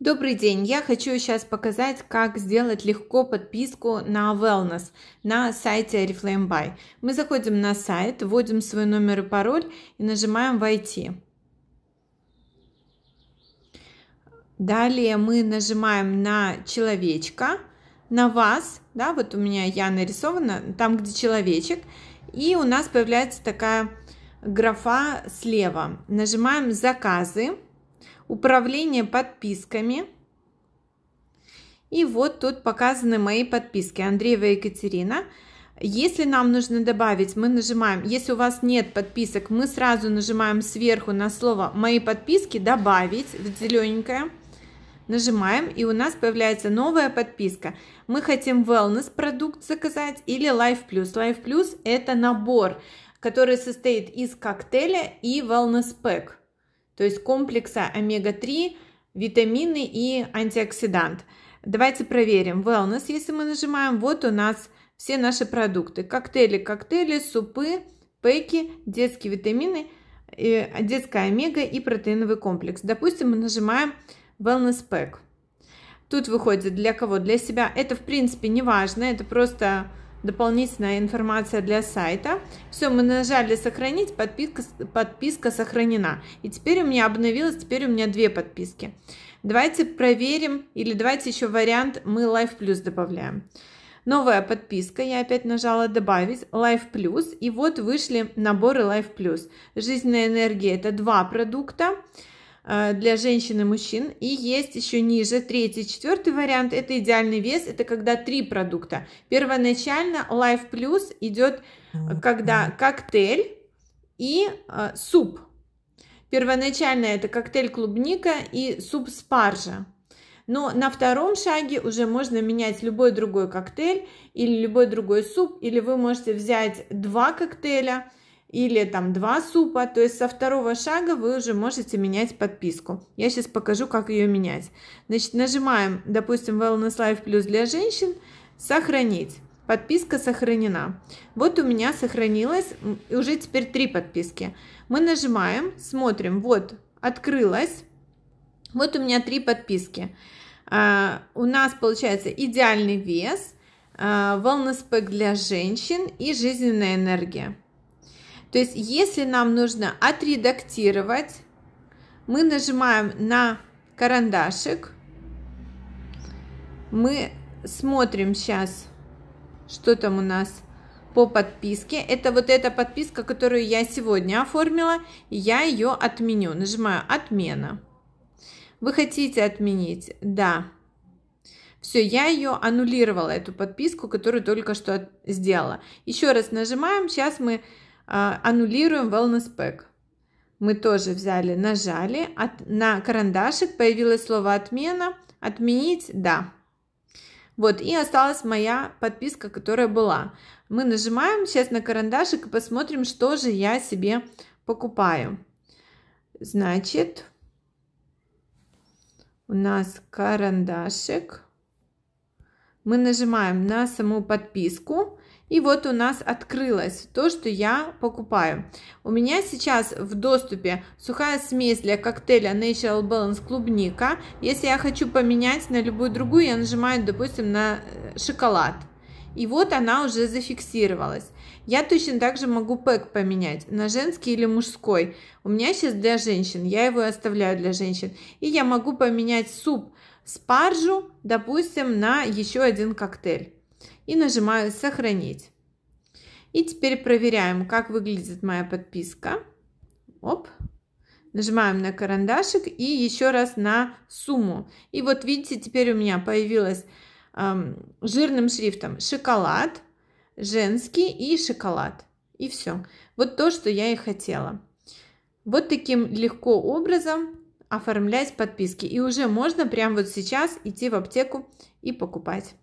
Добрый день! Я хочу сейчас показать, как сделать легко подписку на Wellness на сайте Reflame Buy. Мы заходим на сайт, вводим свой номер и пароль и нажимаем «Войти». Далее мы нажимаем на человечка, на вас, да, вот у меня я нарисована, там, где человечек, и у нас появляется такая графа слева. Нажимаем «Заказы» управление подписками. И вот тут показаны мои подписки Андреева Екатерина. Если нам нужно добавить, мы нажимаем, если у вас нет подписок, мы сразу нажимаем сверху на слово «Мои подписки» «Добавить» в зелененькое. Нажимаем, и у нас появляется новая подписка. Мы хотим wellness продукт заказать или Life Plus. Life Plus – это набор, который состоит из коктейля и wellness pack то есть комплекса омега-3, витамины и антиоксидант. Давайте проверим. Wellness, если мы нажимаем, вот у нас все наши продукты. Коктейли, коктейли, супы, пеки, детские витамины, э, детская омега и протеиновый комплекс. Допустим, мы нажимаем Wellness Pack. Тут выходит для кого? Для себя. Это, в принципе, не важно. Это просто дополнительная информация для сайта. Все, мы нажали сохранить, подписка, подписка сохранена. И теперь у меня обновилось, теперь у меня две подписки. Давайте проверим, или давайте еще вариант мы Life Plus добавляем. Новая подписка, я опять нажала «Добавить», Life Plus, и вот вышли наборы Life Plus. Жизненная энергия – это два продукта, Э, для женщин и мужчин. И есть еще ниже, третий, четвертый вариант, это идеальный вес, это когда три продукта. Первоначально Life Plus идет, э, когда коктейль и э, суп. Первоначально это коктейль клубника и суп спаржа. Но на втором шаге уже можно менять любой другой коктейль или любой другой суп, или вы можете взять два коктейля – или там два супа, то есть со второго шага вы уже можете менять подписку. Я сейчас покажу, как ее менять. Значит, нажимаем, допустим, Wellness Life Plus для женщин, сохранить. Подписка сохранена. Вот у меня сохранилось уже теперь три подписки. Мы нажимаем, смотрим, вот открылась. Вот у меня три подписки. А, у нас получается идеальный вес, а, wellness pack для женщин и жизненная энергия. То есть, если нам нужно отредактировать, мы нажимаем на карандашик. Мы смотрим сейчас, что там у нас по подписке. Это вот эта подписка, которую я сегодня оформила. Я ее отменю. Нажимаю «Отмена». Вы хотите отменить? Да. Все, я ее аннулировала, эту подписку, которую только что сделала. Еще раз нажимаем. Сейчас мы а, аннулируем wellness pack. Мы тоже взяли, нажали. От, на карандашик появилось слово «отмена». Отменить – да. Вот, и осталась моя подписка, которая была. Мы нажимаем сейчас на карандашик и посмотрим, что же я себе покупаю. Значит, у нас карандашик. Мы нажимаем на саму подписку и вот у нас открылось то, что я покупаю. У меня сейчас в доступе сухая смесь для коктейля Natural Balance клубника. Если я хочу поменять на любую другую, я нажимаю, допустим, на э, шоколад. И вот она уже зафиксировалась. Я точно так же могу пэк поменять на женский или мужской. У меня сейчас для женщин, я его оставляю для женщин. И я могу поменять суп спаржу, допустим, на еще один коктейль и нажимаю «Сохранить». И теперь проверяем, как выглядит моя подписка. Оп. Нажимаем на карандашик и еще раз на сумму. И вот видите, теперь у меня появилось эм, жирным шрифтом шоколад, женский и шоколад. И все. Вот то, что я и хотела. Вот таким легко образом оформлять подписки. И уже можно прямо вот сейчас идти в аптеку и покупать.